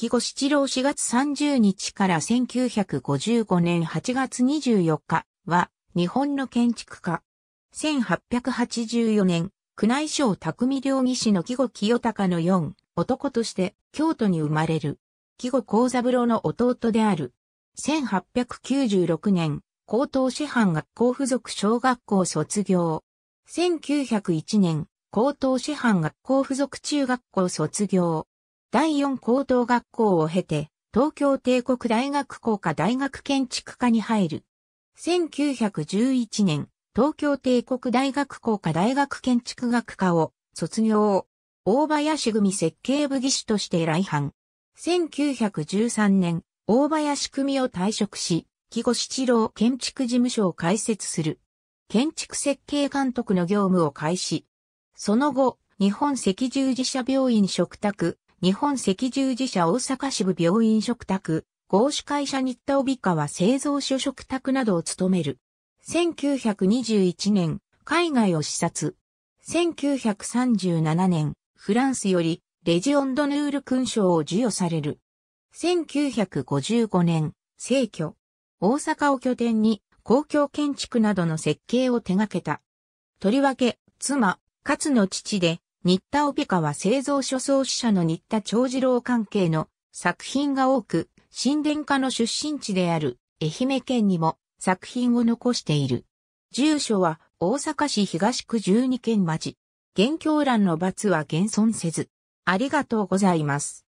木後七郎4月30日から1955年8月24日は日本の建築家。1884年、宮内省匠両義士の木後清隆の四男として京都に生まれる。木後幸三郎の弟である。1896年、高等師範学校附属小学校卒業。1901年、高等師範学校附属中学校卒業。第4高等学校を経て、東京帝国大学工科大学建築科に入る。1911年、東京帝国大学工科大学建築学科を卒業。大林組設計部技師として来藩。1913年、大林組を退職し、木越一郎建築事務所を開設する。建築設計監督の業務を開始。その後、日本赤十字社病院嘱託、日本赤十字社大阪支部病院食卓、合資会社日田帯川製造所食卓などを務める。1921年、海外を視察。1937年、フランスよりレジオンドヌール勲章を授与される。1955年、逝去。大阪を拠点に公共建築などの設計を手掛けた。とりわけ、妻、勝の父で、新田オペカは製造所創始者の新田長次郎関係の作品が多く、神殿家の出身地である愛媛県にも作品を残している。住所は大阪市東区12県町。現況欄の罰は現存せず。ありがとうございます。